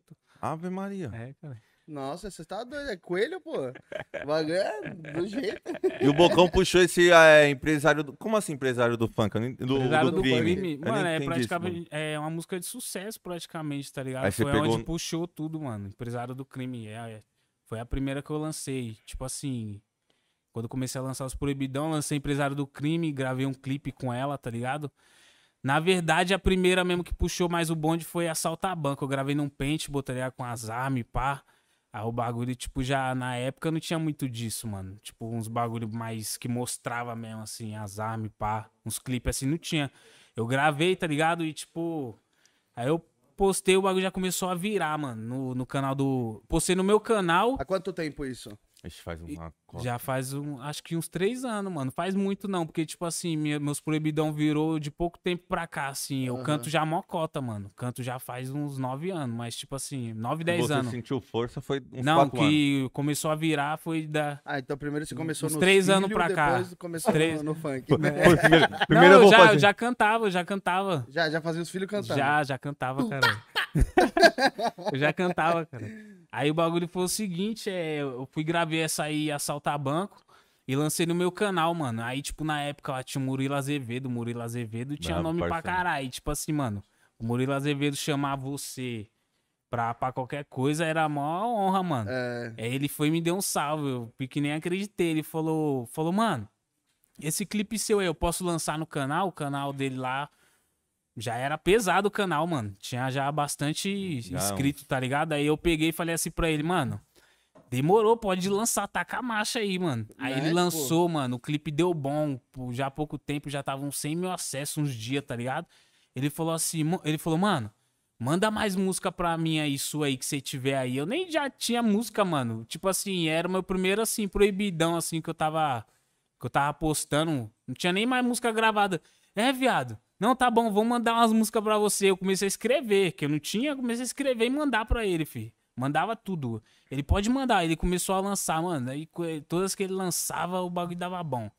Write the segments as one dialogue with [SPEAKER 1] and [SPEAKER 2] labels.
[SPEAKER 1] 18. Ave Maria. É, cara. Nossa, você tá doido, é coelho, pô. Bagulho é do jeito. E o Bocão puxou esse é, empresário. Do... Como assim, empresário do funk? Do, empresário do, do crime. crime. Mano, é, praticamente, isso, é uma música de sucesso, praticamente, tá ligado? Aí Foi pegou... onde puxou tudo, mano. Empresário do crime. É, é. foi a primeira que eu lancei. Tipo assim, quando comecei a lançar os Proibidão, lancei Empresário do Crime, gravei um clipe com ela, tá ligado? Na verdade, a primeira mesmo que puxou mais o bonde foi assaltar banco. Eu gravei num pente, botaria com as armas e pá. Aí o bagulho, tipo, já na época não tinha muito disso, mano. Tipo, uns bagulho mais que mostrava mesmo, assim, as armas, pá. Uns clipes assim, não tinha. Eu gravei, tá ligado? E, tipo, aí eu postei, o bagulho já começou a virar, mano, no, no canal do. Postei no meu canal. Há quanto tempo isso? Ixi, faz uma cota. Já faz um, acho que uns três anos, mano. Faz muito não, porque, tipo assim, minha, meus proibidão virou de pouco tempo pra cá, assim. Eu uhum. canto já mocota, mano. Canto já faz uns nove anos, mas, tipo assim, nove, dez você anos. Você sentiu força foi uns Não, que anos. começou a virar foi da... Ah, então primeiro você começou uns no três filho, anos pra cá. começou três... no, funk. Né? primeiro, primeiro não, eu, já, fazer... eu já cantava, eu já cantava. Já, já fazia os filhos cantando. Já, já cantava, cara. Tá, tá, tá. eu já cantava, cara. Aí o bagulho foi o seguinte, é, eu fui gravei essa aí, Assaltar Banco, e lancei no meu canal, mano. Aí, tipo, na época lá tinha o Murilo Azevedo, Murilo Azevedo tinha Não, nome pra caralho. Tipo assim, mano, o Murilo Azevedo chamar você pra, pra qualquer coisa era a maior honra, mano. É... Aí é, ele foi e me deu um salve, eu que nem acreditei. Ele falou, falou, mano, esse clipe seu aí eu posso lançar no canal, o canal dele lá já era pesado o canal, mano. Tinha já bastante inscrito, tá ligado? Aí eu peguei e falei assim pra ele, mano. Demorou, pode lançar, taca a marcha aí, mano. Aí ele é, lançou, pô. mano, o clipe deu bom, já há pouco tempo já tava uns 100 mil acessos, uns dias, tá ligado? Ele falou assim, ele falou, mano, manda mais música pra mim aí, sua aí, que você tiver aí. Eu nem já tinha música, mano. Tipo assim, era o meu primeiro, assim, proibidão, assim, que eu tava, que eu tava postando. Não tinha nem mais música gravada. É, viado, não, tá bom, vamos mandar umas músicas pra você. Eu comecei a escrever, que eu não tinha, comecei a escrever e mandar pra ele, fi Mandava tudo. Ele pode mandar, ele começou a lançar, mano. Aí eh, todas que ele lançava, o bagulho dava bom.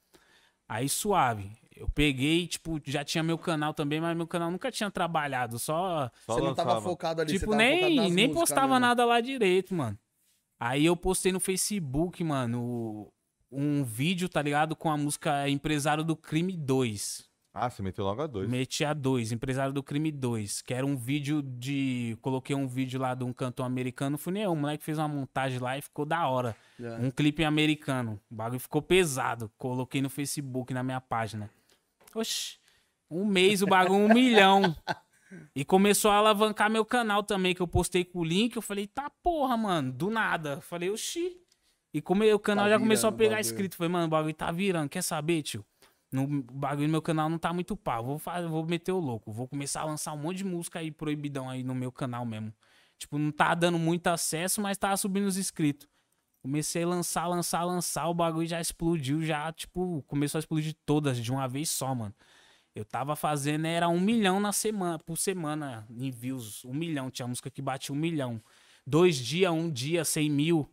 [SPEAKER 1] Aí suave. Eu peguei, tipo, já tinha meu canal também, mas meu canal nunca tinha trabalhado, só. só você não lançava. tava focado ali, Tipo, nem, nem postava mesmo. nada lá direito, mano. Aí eu postei no Facebook, mano, um vídeo, tá ligado? Com a música Empresário do Crime 2. Ah, você meteu logo a 2. Meti a 2, Empresário do Crime 2, que era um vídeo de. Coloquei um vídeo lá de um cantor americano. Fui nenhum. o moleque fez uma montagem lá e ficou da hora. Yeah. É. Um clipe americano. O bagulho ficou pesado. Coloquei no Facebook, na minha página. Oxi, um mês o bagulho, um milhão. E começou a alavancar meu canal também, que eu postei com o link. Eu falei, tá porra, mano, do nada. Eu falei, oxi. E como o canal tá já virando, começou a pegar inscrito. Falei, mano, o bagulho tá virando, quer saber, tio? No bagulho do meu canal não tá muito pá. Vou, fazer, vou meter o louco. Vou começar a lançar um monte de música aí proibidão aí no meu canal mesmo. Tipo, não tá dando muito acesso, mas tá subindo os inscritos. Comecei a lançar, lançar, lançar. O bagulho já explodiu, já, tipo, começou a explodir todas de uma vez só, mano. Eu tava fazendo, era um milhão na semana, por semana em views. Um milhão. Tinha música que batia um milhão. Dois dias, um dia, cem mil.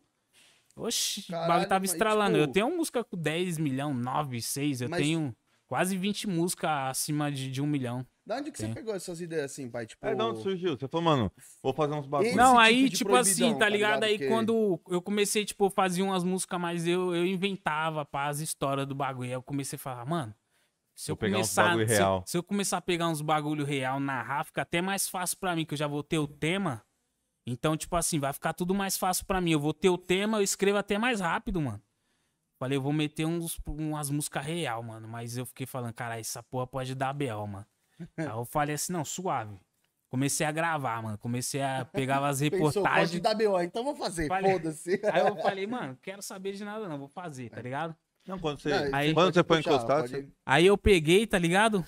[SPEAKER 1] Oxi, Caralho, o bagulho tava estralando. Tipo... Eu tenho uma música com 10 milhão, 9, 6, eu mas... tenho quase 20 músicas acima de, de 1 milhão. Da onde que Tem. você pegou essas ideias assim, pai? Tipo... É, de onde surgiu? Você falou, mano, vou fazer uns bagulhos. Não, tipo aí, tipo, assim, tá, tá ligado? Aí que... quando eu comecei, tipo, fazia umas músicas, mas eu, eu inventava pá, as histórias do bagulho. Aí eu comecei a falar, mano, se eu, começar, se, se, eu começar a pegar uns bagulho real, narrar, fica até mais fácil para mim, que eu já vou ter o tema então, tipo assim, vai ficar tudo mais fácil para mim. Eu vou ter o tema, eu escrevo até mais rápido, mano. Falei, eu vou meter uns, umas músicas real, mano. Mas eu fiquei falando, cara, essa porra pode dar B.O., mano. Aí eu falei assim, não, suave. Comecei a gravar, mano. Comecei a pegar as reportagens. Pensou, pode dar B.O., então vou fazer, foda-se. Aí eu falei, mano, quero saber de nada não, vou fazer, tá é. ligado? Não, quando você, não, aí, quando você foi encostado. Tipo, encostar... Ah, pode... Você... Aí eu peguei, tá ligado?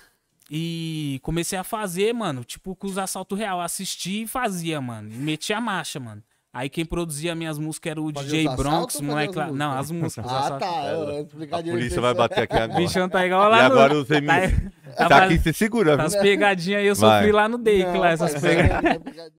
[SPEAKER 1] E comecei a fazer, mano, tipo, com os assaltos real. Assisti e fazia, mano. E meti a marcha, mano. Aí quem produzia minhas músicas era o Fazia DJ Bronx, moleque lá. Não, as músicas. Ah, tá. É, é a polícia vai bater aqui agora. O bichão tá igual lá. E no... agora você tá me. Tá, tá, aqui, se segura, tá As pegadinhas aí eu vai. sofri lá no Dake, lá, essas é pegadinhas.